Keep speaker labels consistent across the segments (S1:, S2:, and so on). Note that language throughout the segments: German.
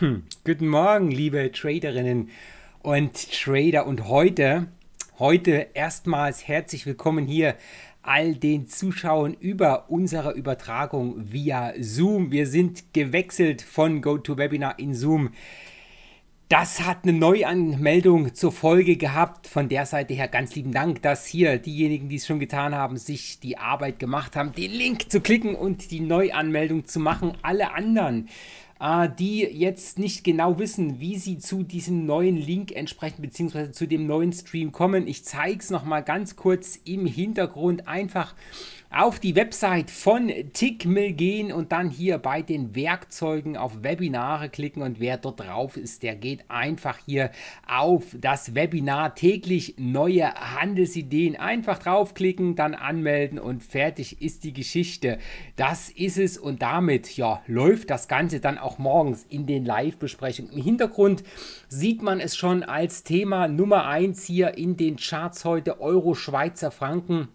S1: Hm. Guten Morgen, liebe Traderinnen und Trader. Und heute, heute erstmals herzlich willkommen hier all den Zuschauern über unsere Übertragung via Zoom. Wir sind gewechselt von GoToWebinar in Zoom. Das hat eine Neuanmeldung zur Folge gehabt. Von der Seite her ganz lieben Dank, dass hier diejenigen, die es schon getan haben, sich die Arbeit gemacht haben, den Link zu klicken und die Neuanmeldung zu machen. Alle anderen äh, die jetzt nicht genau wissen, wie sie zu diesem neuen Link entsprechend beziehungsweise zu dem neuen Stream kommen. Ich zeige es nochmal ganz kurz im Hintergrund einfach auf die Website von Tickmill gehen und dann hier bei den Werkzeugen auf Webinare klicken und wer dort drauf ist, der geht einfach hier auf das Webinar täglich neue Handelsideen. Einfach draufklicken, dann anmelden und fertig ist die Geschichte. Das ist es und damit ja, läuft das Ganze dann auch morgens in den Live-Besprechungen. Im Hintergrund sieht man es schon als Thema Nummer 1 hier in den Charts heute Euro Schweizer Franken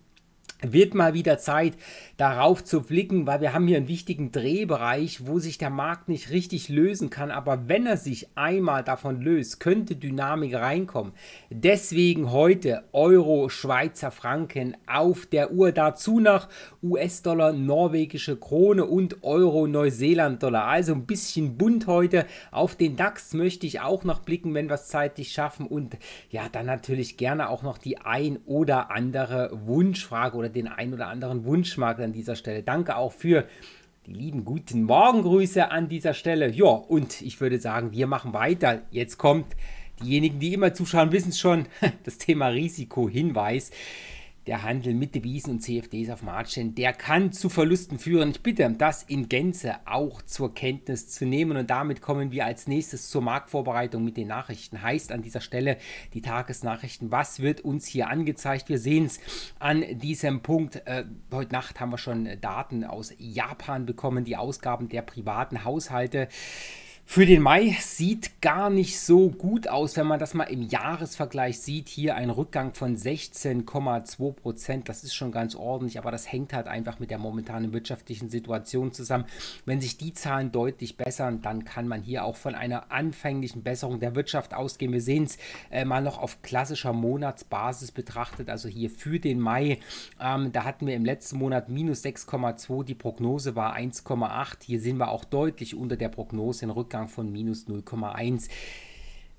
S1: wird mal wieder Zeit, darauf zu blicken, weil wir haben hier einen wichtigen Drehbereich, wo sich der Markt nicht richtig lösen kann. Aber wenn er sich einmal davon löst, könnte Dynamik reinkommen. Deswegen heute Euro, Schweizer Franken auf der Uhr. Dazu noch US-Dollar, norwegische Krone und Euro, Neuseeland-Dollar. Also ein bisschen bunt heute. Auf den DAX möchte ich auch noch blicken, wenn wir es zeitlich schaffen. Und ja, dann natürlich gerne auch noch die ein oder andere Wunschfrage oder den ein oder anderen Wunschmarkt an dieser Stelle. Danke auch für die lieben guten Morgengrüße an dieser Stelle. Ja, und ich würde sagen, wir machen weiter. Jetzt kommt, diejenigen, die immer zuschauen, wissen es schon, das Thema Risikohinweis der Handel mit Devisen und CFDs auf Margin, der kann zu Verlusten führen. Ich bitte, das in Gänze auch zur Kenntnis zu nehmen. Und damit kommen wir als nächstes zur Marktvorbereitung mit den Nachrichten. Heißt an dieser Stelle die Tagesnachrichten. Was wird uns hier angezeigt? Wir sehen es an diesem Punkt. Äh, heute Nacht haben wir schon Daten aus Japan bekommen, die Ausgaben der privaten Haushalte für den Mai sieht gar nicht so gut aus, wenn man das mal im Jahresvergleich sieht. Hier ein Rückgang von 16,2 Prozent. Das ist schon ganz ordentlich, aber das hängt halt einfach mit der momentanen wirtschaftlichen Situation zusammen. Wenn sich die Zahlen deutlich bessern, dann kann man hier auch von einer anfänglichen Besserung der Wirtschaft ausgehen. Wir sehen es äh, mal noch auf klassischer Monatsbasis betrachtet, also hier für den Mai. Ähm, da hatten wir im letzten Monat minus 6,2, die Prognose war 1,8. Hier sind wir auch deutlich unter der Prognose in Rückgang. Rückgang von minus 0,1.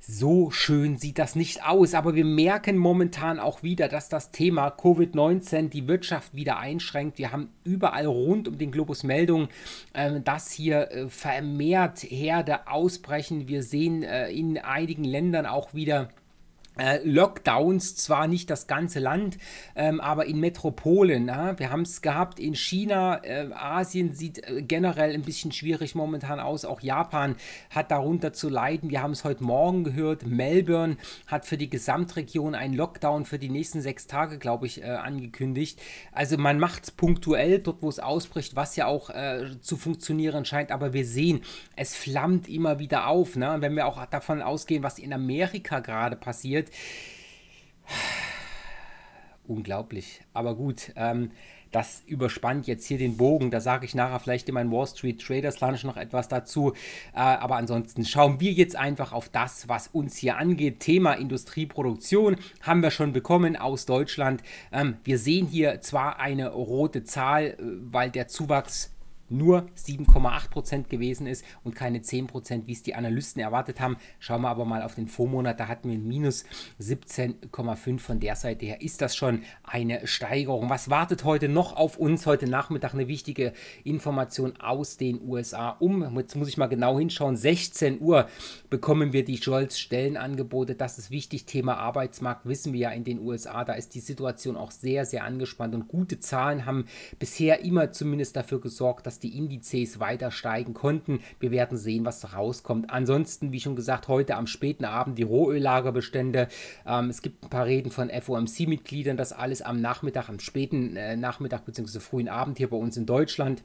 S1: So schön sieht das nicht aus, aber wir merken momentan auch wieder, dass das Thema Covid-19 die Wirtschaft wieder einschränkt. Wir haben überall rund um den Globus Meldungen, äh, dass hier äh, vermehrt Herde ausbrechen. Wir sehen äh, in einigen Ländern auch wieder äh, Lockdowns, zwar nicht das ganze Land, ähm, aber in Metropolen. Ja? Wir haben es gehabt in China, äh, Asien sieht äh, generell ein bisschen schwierig momentan aus, auch Japan hat darunter zu leiden. Wir haben es heute Morgen gehört, Melbourne hat für die Gesamtregion einen Lockdown für die nächsten sechs Tage, glaube ich, äh, angekündigt. Also man macht es punktuell dort, wo es ausbricht, was ja auch äh, zu funktionieren scheint, aber wir sehen, es flammt immer wieder auf. Ne? Wenn wir auch davon ausgehen, was in Amerika gerade passiert, Schritt. Unglaublich. Aber gut, ähm, das überspannt jetzt hier den Bogen. Da sage ich nachher vielleicht in meinem Wall Street Traders Lunch noch etwas dazu. Äh, aber ansonsten schauen wir jetzt einfach auf das, was uns hier angeht. Thema Industrieproduktion haben wir schon bekommen aus Deutschland. Ähm, wir sehen hier zwar eine rote Zahl, äh, weil der Zuwachs nur 7,8% Prozent gewesen ist und keine 10%, Prozent, wie es die Analysten erwartet haben. Schauen wir aber mal auf den Vormonat, da hatten wir ein Minus 17,5. Von der Seite her ist das schon eine Steigerung. Was wartet heute noch auf uns? Heute Nachmittag eine wichtige Information aus den USA um. Jetzt muss ich mal genau hinschauen. 16 Uhr bekommen wir die Scholz-Stellenangebote. Das ist wichtig. Thema Arbeitsmarkt wissen wir ja in den USA. Da ist die Situation auch sehr, sehr angespannt und gute Zahlen haben bisher immer zumindest dafür gesorgt, dass die die Indizes weiter steigen konnten. Wir werden sehen, was rauskommt. Ansonsten, wie schon gesagt, heute am späten Abend die Rohöllagerbestände. Ähm, es gibt ein paar Reden von FOMC-Mitgliedern, das alles am Nachmittag, am späten äh, Nachmittag bzw. frühen Abend hier bei uns in Deutschland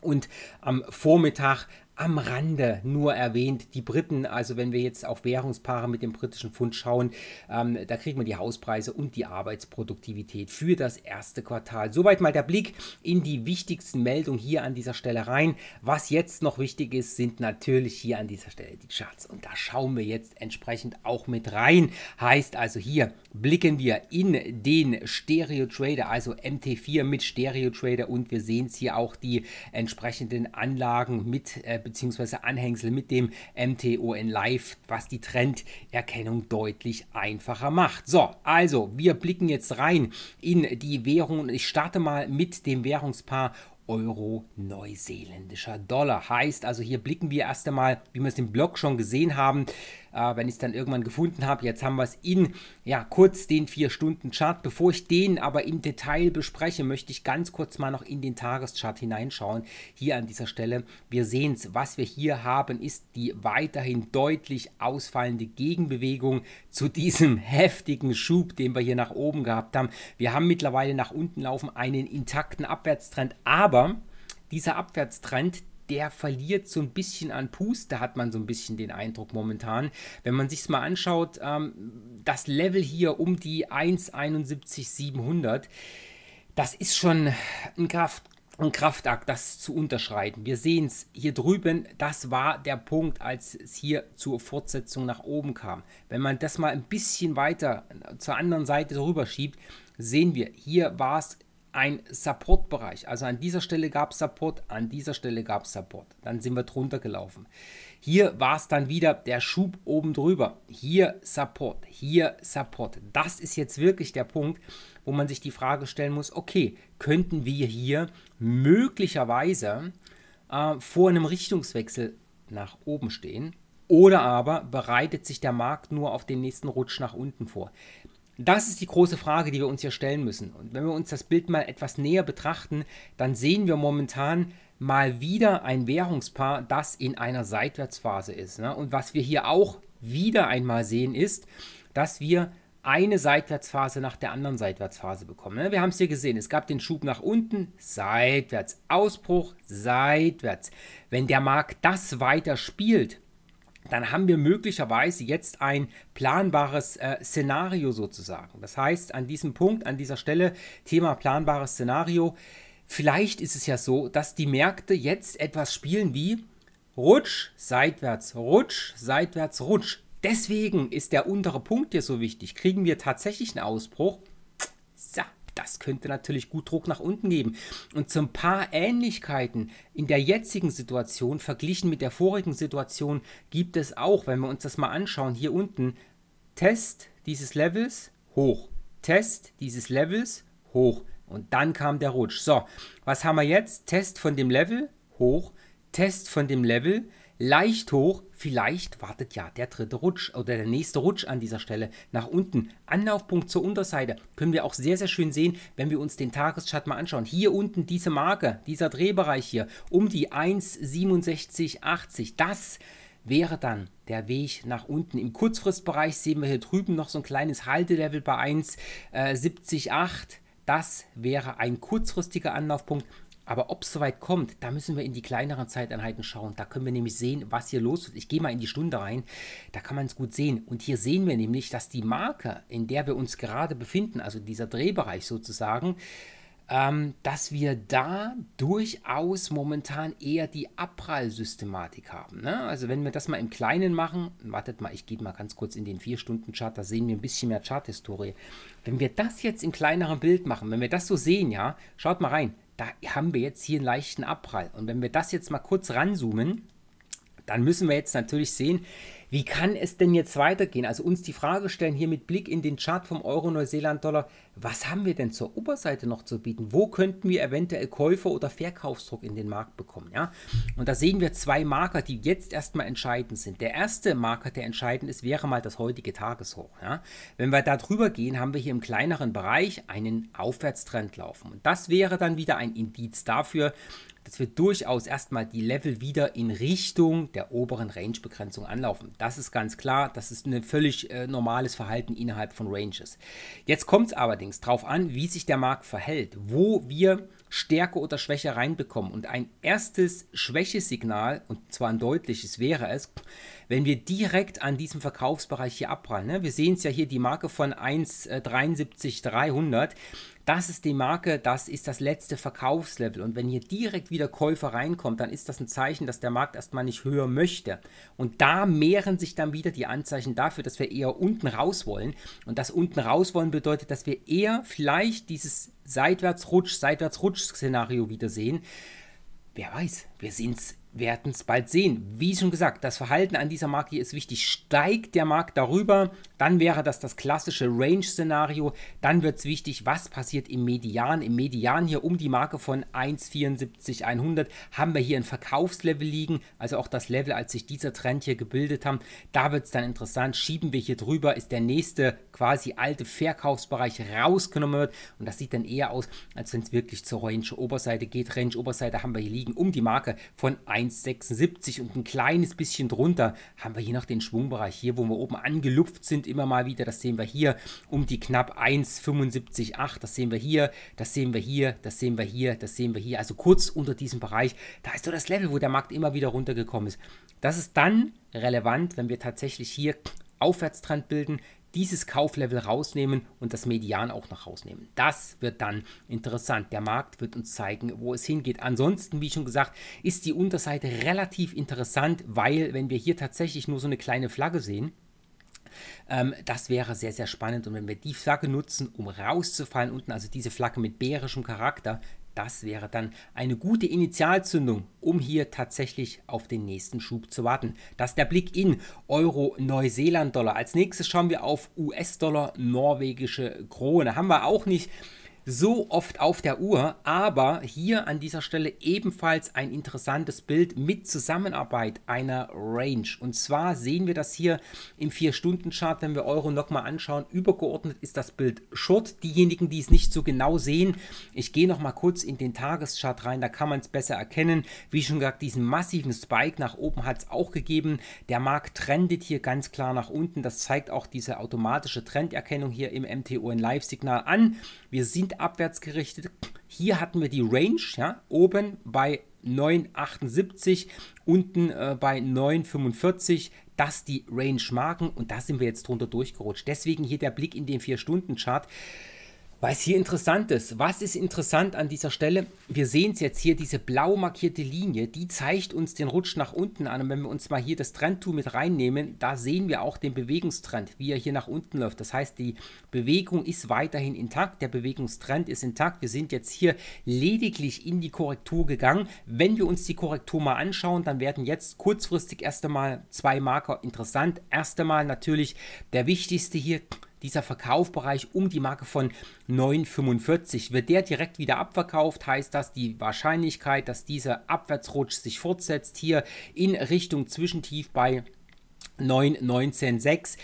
S1: und am Vormittag am Rande nur erwähnt, die Briten, also wenn wir jetzt auf Währungspaare mit dem britischen Pfund schauen, ähm, da kriegt man die Hauspreise und die Arbeitsproduktivität für das erste Quartal. Soweit mal der Blick in die wichtigsten Meldungen hier an dieser Stelle rein. Was jetzt noch wichtig ist, sind natürlich hier an dieser Stelle die Charts und da schauen wir jetzt entsprechend auch mit rein. Heißt also hier blicken wir in den Stereo Trader, also MT4 mit Stereo Trader und wir sehen es hier auch die entsprechenden entsprechenden Anlagen mit äh, bzw. Anhängsel mit dem MTON Live, was die Trenderkennung deutlich einfacher macht. So, also wir blicken jetzt rein in die Währungen. Ich starte mal mit dem Währungspaar Euro neuseeländischer Dollar. Heißt also, hier blicken wir erst einmal, wie wir es im Blog schon gesehen haben, äh, wenn ich es dann irgendwann gefunden habe. Jetzt haben wir es in ja, kurz den 4-Stunden-Chart. Bevor ich den aber im Detail bespreche, möchte ich ganz kurz mal noch in den Tageschart hineinschauen. Hier an dieser Stelle. Wir sehen es, was wir hier haben, ist die weiterhin deutlich ausfallende Gegenbewegung zu diesem heftigen Schub, den wir hier nach oben gehabt haben. Wir haben mittlerweile nach unten laufen einen intakten Abwärtstrend, aber dieser Abwärtstrend, der verliert so ein bisschen an Puste, hat man so ein bisschen den Eindruck momentan. Wenn man sich mal anschaut, ähm, das Level hier um die 1,71,700, das ist schon ein Kraft, ein Kraftakt, das zu unterschreiten. Wir sehen es hier drüben, das war der Punkt, als es hier zur Fortsetzung nach oben kam. Wenn man das mal ein bisschen weiter zur anderen Seite rüber schiebt, sehen wir, hier war es ein Support-Bereich. Also an dieser Stelle gab es Support, an dieser Stelle gab es Support. Dann sind wir drunter gelaufen. Hier war es dann wieder der Schub oben drüber. Hier Support, hier Support. Das ist jetzt wirklich der Punkt, wo man sich die Frage stellen muss, okay, könnten wir hier möglicherweise äh, vor einem Richtungswechsel nach oben stehen? Oder aber bereitet sich der Markt nur auf den nächsten Rutsch nach unten vor? Das ist die große Frage, die wir uns hier stellen müssen. Und wenn wir uns das Bild mal etwas näher betrachten, dann sehen wir momentan mal wieder ein Währungspaar, das in einer Seitwärtsphase ist. Ne? Und was wir hier auch wieder einmal sehen, ist, dass wir eine Seitwärtsphase nach der anderen Seitwärtsphase bekommen. Ne? Wir haben es hier gesehen, es gab den Schub nach unten, seitwärts, Ausbruch, seitwärts. Wenn der Markt das weiter spielt, dann haben wir möglicherweise jetzt ein planbares äh, Szenario sozusagen. Das heißt, an diesem Punkt, an dieser Stelle, Thema planbares Szenario, vielleicht ist es ja so, dass die Märkte jetzt etwas spielen wie Rutsch, seitwärts, Rutsch, seitwärts, Rutsch. Deswegen ist der untere Punkt hier so wichtig. Kriegen wir tatsächlich einen Ausbruch? das könnte natürlich gut Druck nach unten geben. Und zum paar Ähnlichkeiten in der jetzigen Situation verglichen mit der vorigen Situation gibt es auch, wenn wir uns das mal anschauen. Hier unten Test dieses Levels hoch, Test dieses Levels hoch und dann kam der Rutsch. So, was haben wir jetzt? Test von dem Level hoch, Test von dem Level leicht hoch, Vielleicht wartet ja der dritte Rutsch oder der nächste Rutsch an dieser Stelle nach unten. Anlaufpunkt zur Unterseite können wir auch sehr, sehr schön sehen, wenn wir uns den Tageschart mal anschauen. Hier unten diese Marke, dieser Drehbereich hier, um die 1,6780. Das wäre dann der Weg nach unten. Im Kurzfristbereich sehen wir hier drüben noch so ein kleines Haltelevel bei 1,708. Äh, das wäre ein kurzfristiger Anlaufpunkt aber ob es soweit kommt, da müssen wir in die kleineren Zeiteinheiten schauen. Da können wir nämlich sehen, was hier los ist. Ich gehe mal in die Stunde rein, da kann man es gut sehen. Und hier sehen wir nämlich, dass die Marke, in der wir uns gerade befinden, also dieser Drehbereich sozusagen, ähm, dass wir da durchaus momentan eher die Abprallsystematik haben. Ne? Also wenn wir das mal im Kleinen machen, wartet mal, ich gehe mal ganz kurz in den 4-Stunden-Chart, da sehen wir ein bisschen mehr Charthistorie. Wenn wir das jetzt im kleineren Bild machen, wenn wir das so sehen, ja, schaut mal rein, da haben wir jetzt hier einen leichten Abprall. Und wenn wir das jetzt mal kurz ranzoomen, dann müssen wir jetzt natürlich sehen, wie kann es denn jetzt weitergehen? Also uns die Frage stellen hier mit Blick in den Chart vom Euro Neuseeland Dollar, was haben wir denn zur Oberseite noch zu bieten? Wo könnten wir eventuell Käufer oder Verkaufsdruck in den Markt bekommen, ja? Und da sehen wir zwei Marker, die jetzt erstmal entscheidend sind. Der erste Marker, der entscheidend ist, wäre mal das heutige Tageshoch, ja? Wenn wir da drüber gehen, haben wir hier im kleineren Bereich einen Aufwärtstrend laufen und das wäre dann wieder ein Indiz dafür, dass wir durchaus erstmal die Level wieder in Richtung der oberen Range-Begrenzung anlaufen. Das ist ganz klar, das ist ein völlig äh, normales Verhalten innerhalb von Ranges. Jetzt kommt es allerdings darauf an, wie sich der Markt verhält, wo wir Stärke oder Schwäche reinbekommen. Und ein erstes Schwächesignal, und zwar ein deutliches, wäre es, wenn wir direkt an diesem Verkaufsbereich hier abprallen. Ne? Wir sehen es ja hier, die Marke von 1,73,300 das ist die Marke, das ist das letzte Verkaufslevel. Und wenn hier direkt wieder Käufer reinkommt, dann ist das ein Zeichen, dass der Markt erstmal nicht höher möchte. Und da mehren sich dann wieder die Anzeichen dafür, dass wir eher unten raus wollen. Und das unten raus wollen bedeutet, dass wir eher vielleicht dieses Seitwärtsrutsch, Seitwärtsrutsch-Szenario wieder sehen. Wer weiß, wir sind es werden es bald sehen. Wie schon gesagt, das Verhalten an dieser Marke hier ist wichtig. Steigt der Markt darüber, dann wäre das das klassische Range-Szenario. Dann wird es wichtig, was passiert im Median. Im Median hier um die Marke von 1,74,100 haben wir hier ein Verkaufslevel liegen, also auch das Level, als sich dieser Trend hier gebildet haben. Da wird es dann interessant. Schieben wir hier drüber, ist der nächste quasi alte Verkaufsbereich rausgenommen wird. Und das sieht dann eher aus, als wenn es wirklich zur Range-Oberseite geht. Range-Oberseite haben wir hier liegen um die Marke von 1,74. 1,76 und ein kleines bisschen drunter haben wir hier noch den Schwungbereich hier, wo wir oben angelupft sind, immer mal wieder. Das sehen wir hier um die knapp 1,75,8. Das sehen wir hier, das sehen wir hier, das sehen wir hier, das sehen wir hier. Also kurz unter diesem Bereich. Da ist so das Level, wo der Markt immer wieder runtergekommen ist. Das ist dann relevant, wenn wir tatsächlich hier Aufwärtstrand bilden, dieses Kauflevel rausnehmen und das Median auch noch rausnehmen. Das wird dann interessant. Der Markt wird uns zeigen, wo es hingeht. Ansonsten, wie schon gesagt, ist die Unterseite relativ interessant, weil wenn wir hier tatsächlich nur so eine kleine Flagge sehen, ähm, das wäre sehr, sehr spannend. Und wenn wir die Flagge nutzen, um rauszufallen, unten also diese Flagge mit bärischem Charakter, das wäre dann eine gute Initialzündung, um hier tatsächlich auf den nächsten Schub zu warten. Das ist der Blick in Euro-Neuseeland-Dollar. Als nächstes schauen wir auf US-Dollar, norwegische Krone. Haben wir auch nicht so oft auf der Uhr, aber hier an dieser Stelle ebenfalls ein interessantes Bild mit Zusammenarbeit einer Range. Und zwar sehen wir das hier im 4-Stunden-Chart, wenn wir Euro nochmal anschauen. Übergeordnet ist das Bild Short. Diejenigen, die es nicht so genau sehen, ich gehe nochmal kurz in den Tageschart rein, da kann man es besser erkennen. Wie schon gesagt, diesen massiven Spike nach oben hat es auch gegeben. Der Markt trendet hier ganz klar nach unten. Das zeigt auch diese automatische Trenderkennung hier im MTON Live-Signal an. Wir sind abwärts gerichtet. Hier hatten wir die Range, ja, oben bei 9,78, unten äh, bei 9,45. Das die Range-Marken und da sind wir jetzt drunter durchgerutscht. Deswegen hier der Blick in den 4-Stunden-Chart. Was hier interessant ist, was ist interessant an dieser Stelle? Wir sehen es jetzt hier, diese blau markierte Linie, die zeigt uns den Rutsch nach unten an. Und wenn wir uns mal hier das Trendtool mit reinnehmen, da sehen wir auch den Bewegungstrend, wie er hier nach unten läuft. Das heißt, die Bewegung ist weiterhin intakt, der Bewegungstrend ist intakt. Wir sind jetzt hier lediglich in die Korrektur gegangen. Wenn wir uns die Korrektur mal anschauen, dann werden jetzt kurzfristig erst einmal zwei Marker interessant. Erst einmal natürlich der wichtigste hier, dieser Verkaufbereich um die Marke von 9,45 wird der direkt wieder abverkauft, heißt das die Wahrscheinlichkeit, dass dieser Abwärtsrutsch sich fortsetzt hier in Richtung Zwischentief bei 9,19,6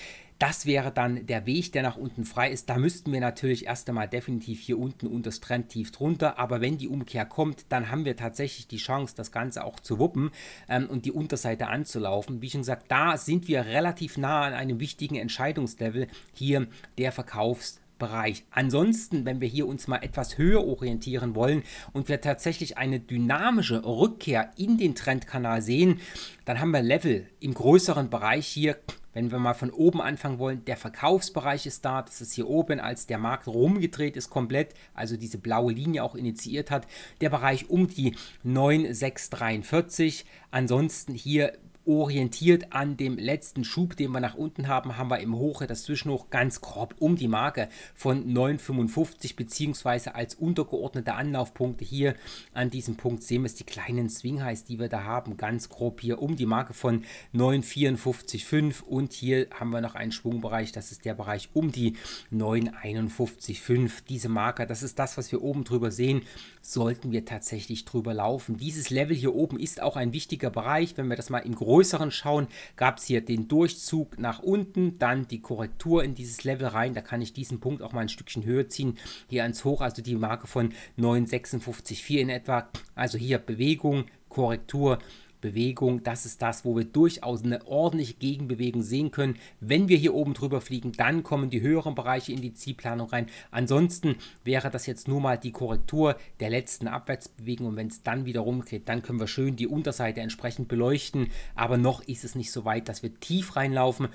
S1: das wäre dann der Weg, der nach unten frei ist. Da müssten wir natürlich erst einmal definitiv hier unten und das Trend tief drunter. Aber wenn die Umkehr kommt, dann haben wir tatsächlich die Chance, das Ganze auch zu wuppen ähm, und die Unterseite anzulaufen. Wie schon gesagt, da sind wir relativ nah an einem wichtigen Entscheidungslevel. Hier der Verkaufs- Bereich. Ansonsten, wenn wir hier uns mal etwas höher orientieren wollen und wir tatsächlich eine dynamische Rückkehr in den Trendkanal sehen, dann haben wir Level im größeren Bereich hier wenn wir mal von oben anfangen wollen, der Verkaufsbereich ist da, das ist hier oben, als der Markt rumgedreht ist komplett, also diese blaue Linie auch initiiert hat, der Bereich um die 9643, ansonsten hier orientiert an dem letzten Schub, den wir nach unten haben, haben wir im Hoche das Zwischenhoch ganz grob um die Marke von 9,55 beziehungsweise als untergeordnete Anlaufpunkte hier an diesem Punkt sehen wir es die kleinen Swing Highs, die wir da haben, ganz grob hier um die Marke von 9,54,5 und hier haben wir noch einen Schwungbereich, das ist der Bereich um die 9,51,5. Diese Marke, das ist das, was wir oben drüber sehen, sollten wir tatsächlich drüber laufen. Dieses Level hier oben ist auch ein wichtiger Bereich, wenn wir das mal im Großen größeren schauen, gab es hier den Durchzug nach unten, dann die Korrektur in dieses Level rein. Da kann ich diesen Punkt auch mal ein Stückchen höher ziehen, hier ans Hoch, also die Marke von 9,56,4 in etwa. Also hier Bewegung, Korrektur, Bewegung. Das ist das, wo wir durchaus eine ordentliche Gegenbewegung sehen können. Wenn wir hier oben drüber fliegen, dann kommen die höheren Bereiche in die Zielplanung rein. Ansonsten wäre das jetzt nur mal die Korrektur der letzten Abwärtsbewegung und wenn es dann wieder rumgeht, dann können wir schön die Unterseite entsprechend beleuchten. Aber noch ist es nicht so weit, dass wir tief reinlaufen.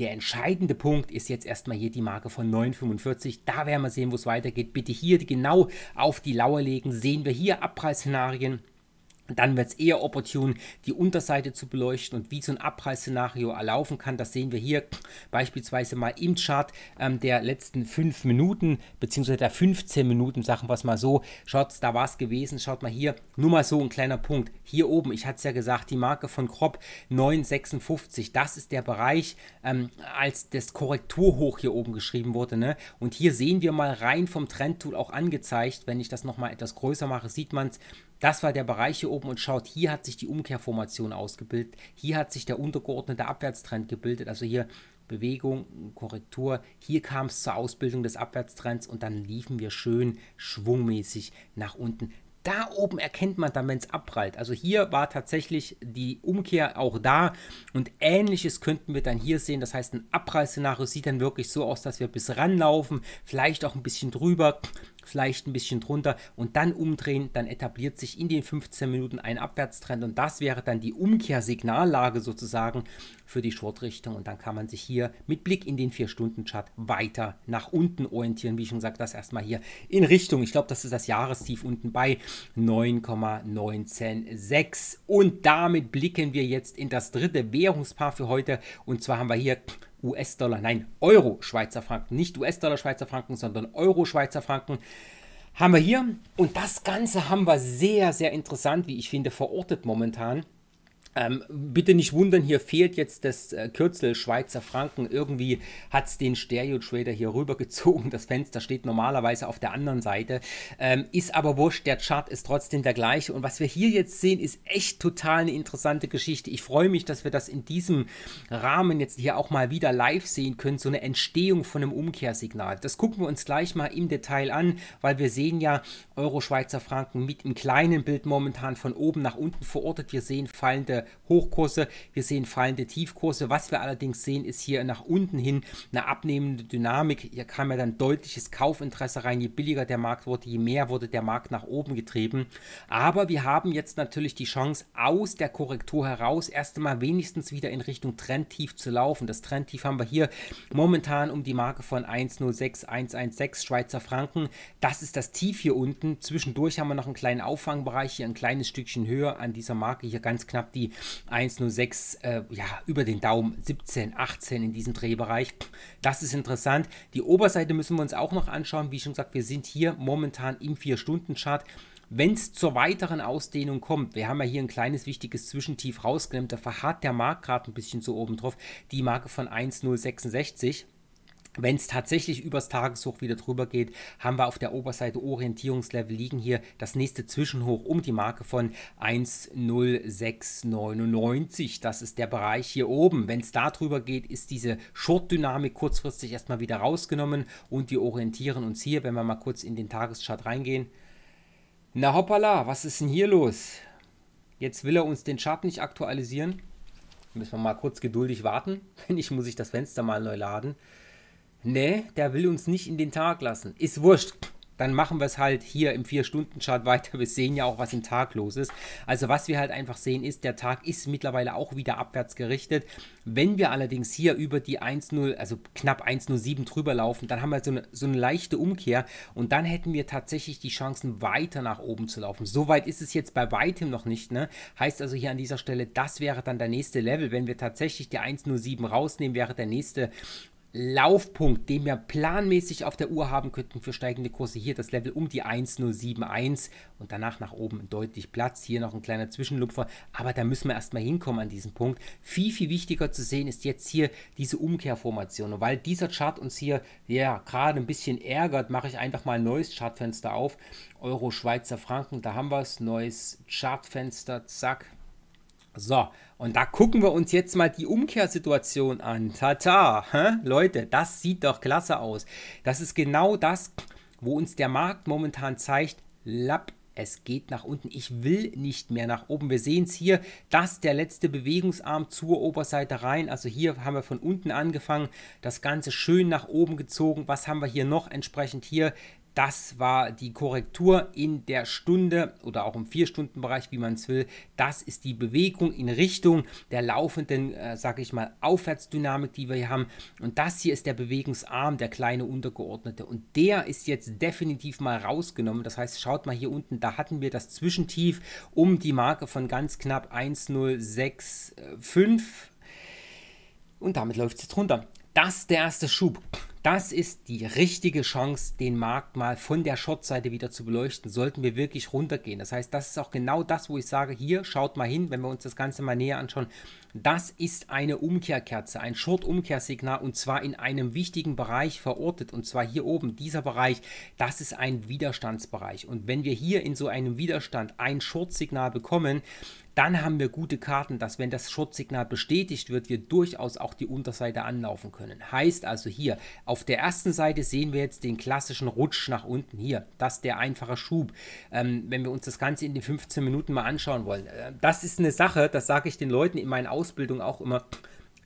S1: Der entscheidende Punkt ist jetzt erstmal hier die Marke von 9,45. Da werden wir sehen, wo es weitergeht. Bitte hier genau auf die Lauer legen. Sehen wir hier Abpreisszenarien dann wird es eher opportun, die Unterseite zu beleuchten und wie so ein Abreißszenario erlaufen kann. Das sehen wir hier beispielsweise mal im Chart ähm, der letzten 5 Minuten beziehungsweise der 15 Minuten, sagen wir es mal so. Schaut, da war es gewesen. Schaut mal hier, nur mal so ein kleiner Punkt. Hier oben, ich hatte es ja gesagt, die Marke von Krop 956, das ist der Bereich, ähm, als das Korrekturhoch hier oben geschrieben wurde. Ne? Und hier sehen wir mal rein vom Trendtool auch angezeigt, wenn ich das nochmal etwas größer mache, sieht man es, das war der Bereich hier oben und schaut, hier hat sich die Umkehrformation ausgebildet. Hier hat sich der untergeordnete Abwärtstrend gebildet. Also hier Bewegung, Korrektur. Hier kam es zur Ausbildung des Abwärtstrends und dann liefen wir schön schwungmäßig nach unten. Da oben erkennt man dann, wenn es abprallt. Also hier war tatsächlich die Umkehr auch da und ähnliches könnten wir dann hier sehen. Das heißt, ein Abprallszenario sieht dann wirklich so aus, dass wir bis ranlaufen, vielleicht auch ein bisschen drüber vielleicht ein bisschen drunter und dann umdrehen, dann etabliert sich in den 15 Minuten ein Abwärtstrend und das wäre dann die Umkehrsignallage sozusagen für die Shortrichtung und dann kann man sich hier mit Blick in den 4-Stunden-Chart weiter nach unten orientieren, wie ich schon gesagt, das erstmal hier in Richtung, ich glaube, das ist das Jahrestief unten bei 9,196 und damit blicken wir jetzt in das dritte Währungspaar für heute und zwar haben wir hier US-Dollar, nein, Euro Schweizer Franken, nicht US-Dollar Schweizer Franken, sondern Euro Schweizer Franken haben wir hier. Und das Ganze haben wir sehr, sehr interessant, wie ich finde, verortet momentan ähm, bitte nicht wundern, hier fehlt jetzt das äh, Kürzel Schweizer Franken. Irgendwie hat es den Stereo-Trader hier rübergezogen. Das Fenster steht normalerweise auf der anderen Seite. Ähm, ist aber wurscht, der Chart ist trotzdem der gleiche. Und was wir hier jetzt sehen, ist echt total eine interessante Geschichte. Ich freue mich, dass wir das in diesem Rahmen jetzt hier auch mal wieder live sehen können. So eine Entstehung von einem Umkehrsignal. Das gucken wir uns gleich mal im Detail an, weil wir sehen ja Euro-Schweizer Franken mit im kleinen Bild momentan von oben nach unten verortet. Wir sehen fallende Hochkurse, wir sehen fallende Tiefkurse. Was wir allerdings sehen, ist hier nach unten hin eine abnehmende Dynamik. Hier kam ja dann deutliches Kaufinteresse rein. Je billiger der Markt wurde, je mehr wurde der Markt nach oben getrieben. Aber wir haben jetzt natürlich die Chance, aus der Korrektur heraus erst einmal wenigstens wieder in Richtung Trendtief zu laufen. Das Trendtief haben wir hier momentan um die Marke von 106, 116 Schweizer Franken. Das ist das Tief hier unten. Zwischendurch haben wir noch einen kleinen Auffangbereich, hier ein kleines Stückchen höher an dieser Marke, hier ganz knapp die 1,06 äh, ja, über den Daumen 17, 18 in diesem Drehbereich. Das ist interessant. Die Oberseite müssen wir uns auch noch anschauen. Wie schon gesagt, wir sind hier momentan im 4-Stunden-Chart. Wenn es zur weiteren Ausdehnung kommt, wir haben ja hier ein kleines wichtiges Zwischentief rausgenommen, da verharrt der Markt gerade ein bisschen so oben drauf, die Marke von 1,066. Wenn es tatsächlich übers Tageshoch wieder drüber geht, haben wir auf der Oberseite Orientierungslevel liegen hier das nächste Zwischenhoch um die Marke von 10699. Das ist der Bereich hier oben. Wenn es da drüber geht, ist diese Short-Dynamik kurzfristig erstmal wieder rausgenommen und wir orientieren uns hier, wenn wir mal kurz in den Tageschart reingehen. Na hoppala, was ist denn hier los? Jetzt will er uns den Chart nicht aktualisieren. Müssen wir mal kurz geduldig warten. Wenn nicht, muss ich das Fenster mal neu laden nee, der will uns nicht in den Tag lassen. Ist wurscht. Dann machen wir es halt hier im Vier-Stunden-Chart weiter. Wir sehen ja auch, was im Tag los ist. Also, was wir halt einfach sehen, ist, der Tag ist mittlerweile auch wieder abwärts gerichtet. Wenn wir allerdings hier über die 1,0, also knapp 1,07 drüber laufen, dann haben wir so eine, so eine leichte Umkehr und dann hätten wir tatsächlich die Chancen, weiter nach oben zu laufen. Soweit ist es jetzt bei weitem noch nicht. Ne? Heißt also hier an dieser Stelle, das wäre dann der nächste Level. Wenn wir tatsächlich die 1,07 rausnehmen, wäre der nächste Laufpunkt, den wir planmäßig auf der Uhr haben könnten für steigende Kurse. Hier das Level um die 1071 und danach nach oben deutlich Platz. Hier noch ein kleiner Zwischenlupfer, aber da müssen wir erstmal hinkommen an diesem Punkt. Viel, viel wichtiger zu sehen ist jetzt hier diese Umkehrformation. Und weil dieser Chart uns hier ja gerade ein bisschen ärgert, mache ich einfach mal ein neues Chartfenster auf. Euro, Schweizer Franken, da haben wir es. Neues Chartfenster, zack. So, und da gucken wir uns jetzt mal die Umkehrsituation an. Tata, hä? Leute, das sieht doch klasse aus. Das ist genau das, wo uns der Markt momentan zeigt, Lapp, es geht nach unten. Ich will nicht mehr nach oben. Wir sehen es hier, dass der letzte Bewegungsarm zur Oberseite rein. Also hier haben wir von unten angefangen, das Ganze schön nach oben gezogen. Was haben wir hier noch? Entsprechend hier das war die Korrektur in der Stunde oder auch im vier stunden bereich wie man es will. Das ist die Bewegung in Richtung der laufenden, äh, sage ich mal, Aufwärtsdynamik, die wir hier haben. Und das hier ist der Bewegungsarm, der kleine untergeordnete. Und der ist jetzt definitiv mal rausgenommen. Das heißt, schaut mal hier unten, da hatten wir das Zwischentief um die Marke von ganz knapp 1065. Äh, Und damit läuft es jetzt runter. Das ist der erste Schub das ist die richtige Chance, den Markt mal von der Shortseite wieder zu beleuchten. Sollten wir wirklich runtergehen. Das heißt, das ist auch genau das, wo ich sage, hier schaut mal hin, wenn wir uns das Ganze mal näher anschauen. Das ist eine Umkehrkerze, ein Short-Umkehrsignal und zwar in einem wichtigen Bereich verortet und zwar hier oben. Dieser Bereich, das ist ein Widerstandsbereich. Und wenn wir hier in so einem Widerstand ein Short-Signal bekommen, dann haben wir gute Karten, dass wenn das short bestätigt wird, wir durchaus auch die Unterseite anlaufen können. Heißt also hier, auf der ersten Seite sehen wir jetzt den klassischen Rutsch nach unten hier. Das ist der einfache Schub. Ähm, wenn wir uns das Ganze in den 15 Minuten mal anschauen wollen. Äh, das ist eine Sache, das sage ich den Leuten in meinen Ausbildungen auch immer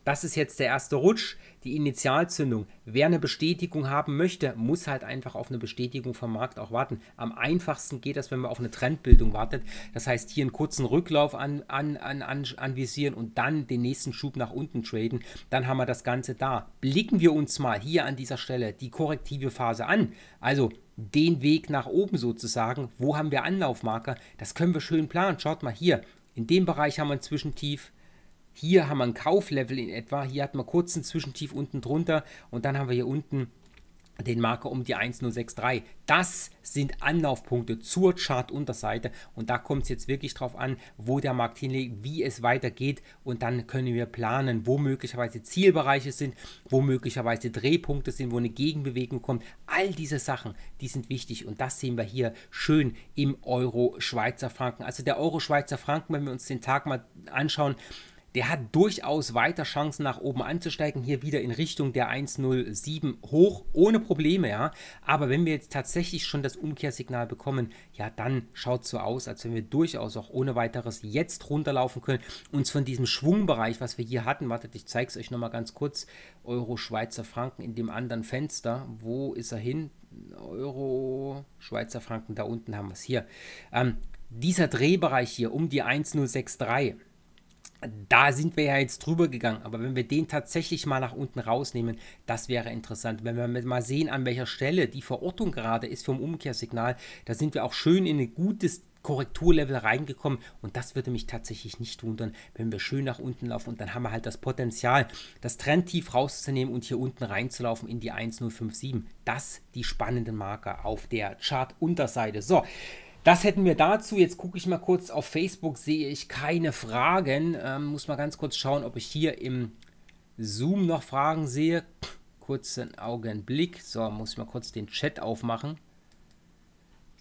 S1: das ist jetzt der erste Rutsch, die Initialzündung. Wer eine Bestätigung haben möchte, muss halt einfach auf eine Bestätigung vom Markt auch warten. Am einfachsten geht das, wenn man auf eine Trendbildung wartet. Das heißt, hier einen kurzen Rücklauf an, an, an, an, anvisieren und dann den nächsten Schub nach unten traden. Dann haben wir das Ganze da. Blicken wir uns mal hier an dieser Stelle die korrektive Phase an. Also den Weg nach oben sozusagen. Wo haben wir Anlaufmarker? Das können wir schön planen. Schaut mal hier. In dem Bereich haben wir ein Zwischentief hier haben wir ein Kauflevel in etwa. Hier hatten wir kurz einen Zwischentief unten drunter und dann haben wir hier unten den Marker um die 1063. Das sind Anlaufpunkte zur Chartunterseite und da kommt es jetzt wirklich darauf an, wo der Markt hinlegt, wie es weitergeht und dann können wir planen, wo möglicherweise Zielbereiche sind, wo möglicherweise Drehpunkte sind, wo eine Gegenbewegung kommt. All diese Sachen, die sind wichtig und das sehen wir hier schön im Euro Schweizer Franken. Also der Euro Schweizer Franken, wenn wir uns den Tag mal anschauen, der hat durchaus weiter Chancen nach oben anzusteigen, hier wieder in Richtung der 1,07 hoch, ohne Probleme, ja. Aber wenn wir jetzt tatsächlich schon das Umkehrsignal bekommen, ja, dann schaut es so aus, als wenn wir durchaus auch ohne weiteres jetzt runterlaufen können, uns von diesem Schwungbereich, was wir hier hatten, wartet, ich zeige es euch nochmal ganz kurz, Euro, Schweizer Franken in dem anderen Fenster, wo ist er hin? Euro, Schweizer Franken, da unten haben wir es hier. Ähm, dieser Drehbereich hier um die 1063, da sind wir ja jetzt drüber gegangen, aber wenn wir den tatsächlich mal nach unten rausnehmen, das wäre interessant. Wenn wir mal sehen, an welcher Stelle die Verortung gerade ist vom Umkehrsignal, da sind wir auch schön in ein gutes Korrekturlevel reingekommen und das würde mich tatsächlich nicht wundern, wenn wir schön nach unten laufen und dann haben wir halt das Potenzial, das Trendtief rauszunehmen und hier unten reinzulaufen in die 1057. Das die spannenden Marker auf der Chart-Unterseite. So, das hätten wir dazu. Jetzt gucke ich mal kurz auf Facebook, sehe ich keine Fragen. Ähm, muss mal ganz kurz schauen, ob ich hier im Zoom noch Fragen sehe. Kurzen Augenblick. So, muss ich mal kurz den Chat aufmachen.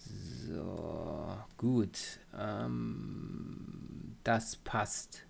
S1: So, gut. Ähm, das passt.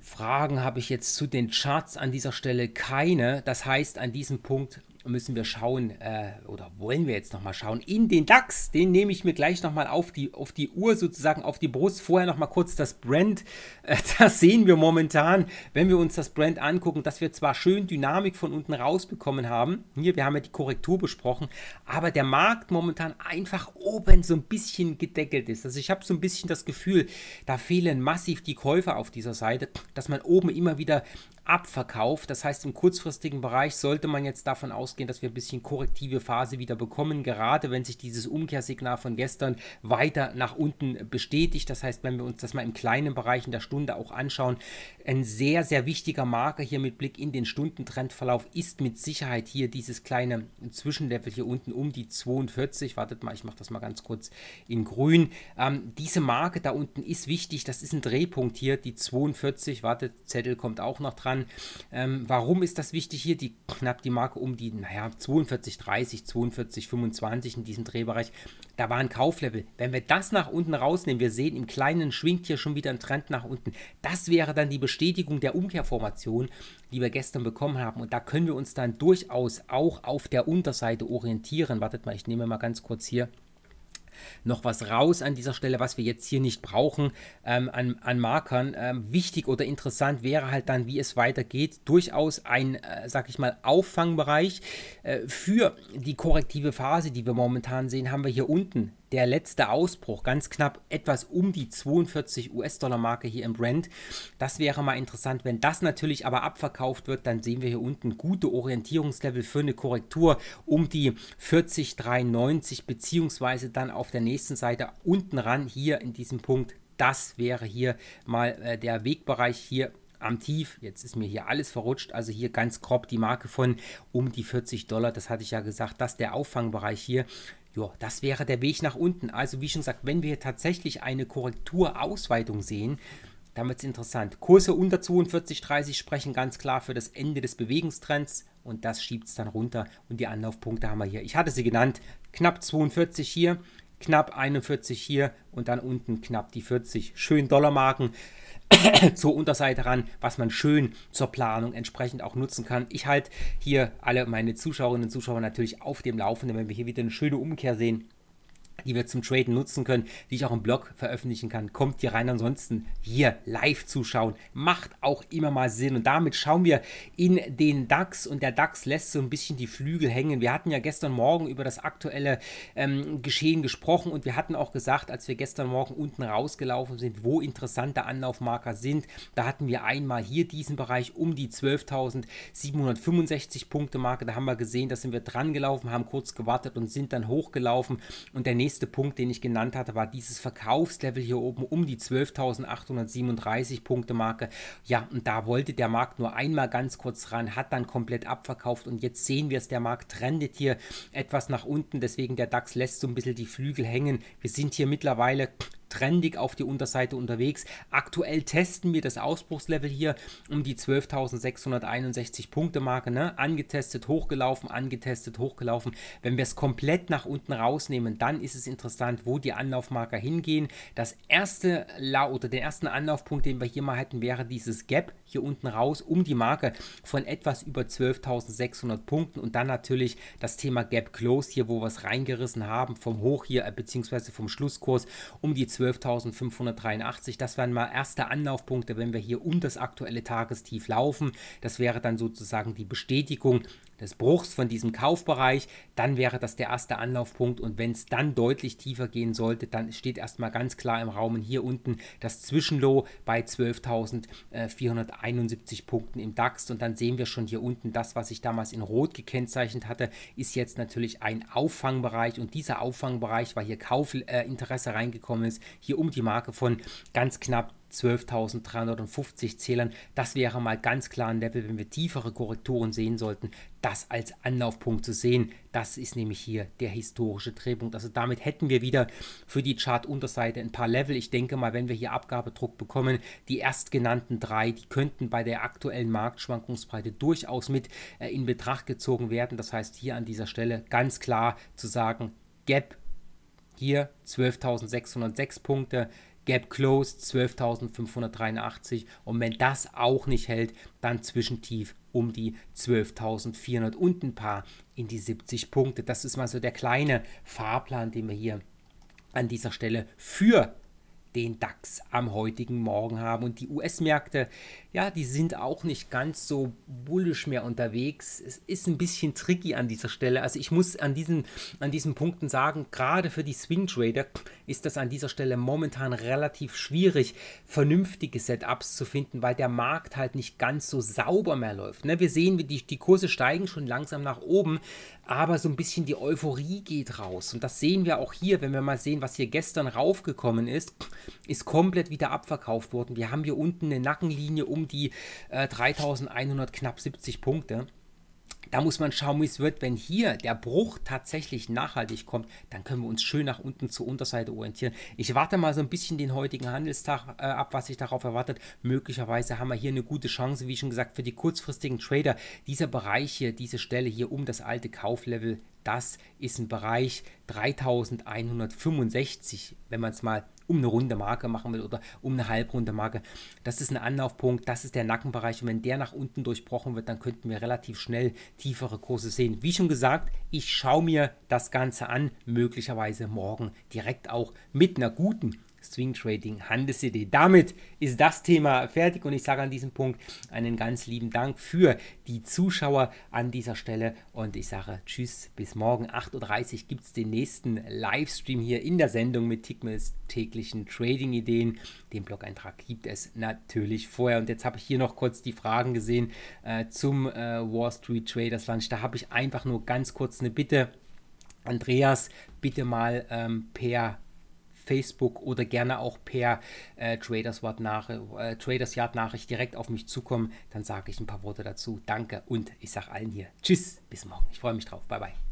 S1: Fragen habe ich jetzt zu den Charts an dieser Stelle keine. Das heißt, an diesem Punkt müssen wir schauen, äh, oder wollen wir jetzt nochmal schauen, in den DAX, den nehme ich mir gleich nochmal auf die, auf die Uhr sozusagen, auf die Brust. Vorher nochmal kurz das Brand, äh, das sehen wir momentan, wenn wir uns das Brand angucken, dass wir zwar schön Dynamik von unten rausbekommen haben, hier, wir haben ja die Korrektur besprochen, aber der Markt momentan einfach oben so ein bisschen gedeckelt ist. Also ich habe so ein bisschen das Gefühl, da fehlen massiv die Käufer auf dieser Seite, dass man oben immer wieder abverkauft. Das heißt, im kurzfristigen Bereich sollte man jetzt davon ausgehen, ausgehen, dass wir ein bisschen korrektive Phase wieder bekommen, gerade wenn sich dieses Umkehrsignal von gestern weiter nach unten bestätigt. Das heißt, wenn wir uns das mal im kleinen Bereich in der Stunde auch anschauen, ein sehr, sehr wichtiger Marker hier mit Blick in den Stundentrendverlauf ist mit Sicherheit hier dieses kleine Zwischenlevel hier unten um die 42. Wartet mal, ich mache das mal ganz kurz in grün. Ähm, diese Marke da unten ist wichtig, das ist ein Drehpunkt hier, die 42. Wartet, Zettel kommt auch noch dran. Ähm, warum ist das wichtig hier? Die knapp die Marke um die naja, 42, 30, 42, 25 in diesem Drehbereich. Da war ein Kauflevel. Wenn wir das nach unten rausnehmen, wir sehen, im Kleinen schwingt hier schon wieder ein Trend nach unten. Das wäre dann die Bestätigung der Umkehrformation, die wir gestern bekommen haben. Und da können wir uns dann durchaus auch auf der Unterseite orientieren. Wartet mal, ich nehme mal ganz kurz hier noch was raus an dieser Stelle, was wir jetzt hier nicht brauchen ähm, an, an, Markern. Ähm, wichtig oder interessant wäre halt dann, wie es weitergeht. Durchaus ein, äh, sag ich mal, Auffangbereich äh, für die korrektive Phase, die wir momentan sehen, haben wir hier unten der letzte Ausbruch, ganz knapp etwas um die 42 US-Dollar-Marke hier im Brand. Das wäre mal interessant. Wenn das natürlich aber abverkauft wird, dann sehen wir hier unten gute Orientierungslevel für eine Korrektur um die 40,93 beziehungsweise dann auf der nächsten Seite unten ran hier in diesem Punkt. Das wäre hier mal äh, der Wegbereich hier am Tief. Jetzt ist mir hier alles verrutscht. Also hier ganz grob die Marke von um die 40 Dollar. Das hatte ich ja gesagt, dass der Auffangbereich hier ja, das wäre der Weg nach unten. Also wie schon gesagt, wenn wir tatsächlich eine Korrekturausweitung sehen, dann wird es interessant. Kurse unter 42,30 sprechen ganz klar für das Ende des Bewegungstrends und das schiebt es dann runter. Und die Anlaufpunkte haben wir hier. Ich hatte sie genannt. Knapp 42 hier, knapp 41 hier und dann unten knapp die 40. Schön Dollarmarken zur Unterseite ran, was man schön zur Planung entsprechend auch nutzen kann. Ich halte hier alle meine Zuschauerinnen und Zuschauer natürlich auf dem Laufenden, wenn wir hier wieder eine schöne Umkehr sehen die wir zum Traden nutzen können, die ich auch im Blog veröffentlichen kann. Kommt hier rein, ansonsten hier live zuschauen. Macht auch immer mal Sinn. Und damit schauen wir in den DAX und der DAX lässt so ein bisschen die Flügel hängen. Wir hatten ja gestern Morgen über das aktuelle ähm, Geschehen gesprochen und wir hatten auch gesagt, als wir gestern Morgen unten rausgelaufen sind, wo interessante Anlaufmarker sind. Da hatten wir einmal hier diesen Bereich um die 12.765 Punkte Marke. Da haben wir gesehen, da sind wir dran gelaufen, haben kurz gewartet und sind dann hochgelaufen und der nächste nächste Punkt, den ich genannt hatte, war dieses Verkaufslevel hier oben um die 12.837 Punkte Marke. Ja, und da wollte der Markt nur einmal ganz kurz ran, hat dann komplett abverkauft und jetzt sehen wir es, der Markt trendet hier etwas nach unten, deswegen der DAX lässt so ein bisschen die Flügel hängen. Wir sind hier mittlerweile trendig auf die Unterseite unterwegs. Aktuell testen wir das Ausbruchslevel hier um die 12.661 Punkte Marke. Ne? Angetestet, hochgelaufen, angetestet, hochgelaufen. Wenn wir es komplett nach unten rausnehmen, dann ist es interessant, wo die Anlaufmarker hingehen. Das erste oder den ersten Anlaufpunkt, den wir hier mal hätten, wäre dieses Gap hier unten raus um die Marke von etwas über 12.600 Punkten und dann natürlich das Thema Gap Close hier, wo wir es reingerissen haben vom Hoch hier äh, beziehungsweise vom Schlusskurs um die 12 12.583. Das wären mal erste Anlaufpunkte, wenn wir hier um das aktuelle Tagestief laufen. Das wäre dann sozusagen die Bestätigung des Bruchs von diesem Kaufbereich, dann wäre das der erste Anlaufpunkt. Und wenn es dann deutlich tiefer gehen sollte, dann steht erstmal ganz klar im Raum hier unten das Zwischenlow bei 12.471 Punkten im DAX. Und dann sehen wir schon hier unten das, was ich damals in Rot gekennzeichnet hatte, ist jetzt natürlich ein Auffangbereich. Und dieser Auffangbereich, weil hier Kaufinteresse äh, reingekommen ist, hier um die Marke von ganz knapp 12.350 Zählern. Das wäre mal ganz klar ein Level, wenn wir tiefere Korrekturen sehen sollten, das als Anlaufpunkt zu sehen. Das ist nämlich hier der historische Drehpunkt. Also damit hätten wir wieder für die Chartunterseite ein paar Level. Ich denke mal, wenn wir hier Abgabedruck bekommen, die erstgenannten drei, die könnten bei der aktuellen Marktschwankungsbreite durchaus mit äh, in Betracht gezogen werden. Das heißt, hier an dieser Stelle ganz klar zu sagen, Gap hier 12.606 Punkte, Gap Close 12.583 und wenn das auch nicht hält, dann Zwischentief um die 12.400 und ein paar in die 70 Punkte. Das ist mal so der kleine Fahrplan, den wir hier an dieser Stelle für den DAX am heutigen Morgen haben. Und die US-Märkte ja, die sind auch nicht ganz so bullisch mehr unterwegs. Es ist ein bisschen tricky an dieser Stelle. Also ich muss an diesen, an diesen Punkten sagen, gerade für die Swing Trader ist das an dieser Stelle momentan relativ schwierig, vernünftige Setups zu finden, weil der Markt halt nicht ganz so sauber mehr läuft. Ne? Wir sehen, wie die, die Kurse steigen schon langsam nach oben, aber so ein bisschen die Euphorie geht raus. Und das sehen wir auch hier, wenn wir mal sehen, was hier gestern raufgekommen ist, ist komplett wieder abverkauft worden. Wir haben hier unten eine Nackenlinie um die äh, 3100 knapp 70 Punkte. Da muss man schauen, wie es wird. Wenn hier der Bruch tatsächlich nachhaltig kommt, dann können wir uns schön nach unten zur Unterseite orientieren. Ich warte mal so ein bisschen den heutigen Handelstag äh, ab, was sich darauf erwartet. Möglicherweise haben wir hier eine gute Chance, wie schon gesagt, für die kurzfristigen Trader. Dieser Bereich hier, diese Stelle hier um das alte Kauflevel, das ist ein Bereich 3165, wenn man es mal um eine runde Marke machen will oder um eine halbrunde Marke. Das ist ein Anlaufpunkt, das ist der Nackenbereich und wenn der nach unten durchbrochen wird, dann könnten wir relativ schnell tiefere Kurse sehen. Wie schon gesagt, ich schaue mir das Ganze an, möglicherweise morgen direkt auch mit einer guten Swing Trading Handelsidee. Damit ist das Thema fertig und ich sage an diesem Punkt einen ganz lieben Dank für die Zuschauer an dieser Stelle und ich sage Tschüss, bis morgen 8.30 Uhr gibt es den nächsten Livestream hier in der Sendung mit Tickmills täglichen Trading-Ideen. Den Blog-Eintrag gibt es natürlich vorher und jetzt habe ich hier noch kurz die Fragen gesehen äh, zum äh, Wall Street Traders Lunch. Da habe ich einfach nur ganz kurz eine Bitte. Andreas, bitte mal ähm, per Facebook oder gerne auch per äh, Traders, -Nach äh, Traders Yard Nachricht direkt auf mich zukommen. Dann sage ich ein paar Worte dazu. Danke und ich sage allen hier Tschüss, bis morgen. Ich freue mich drauf. Bye, bye.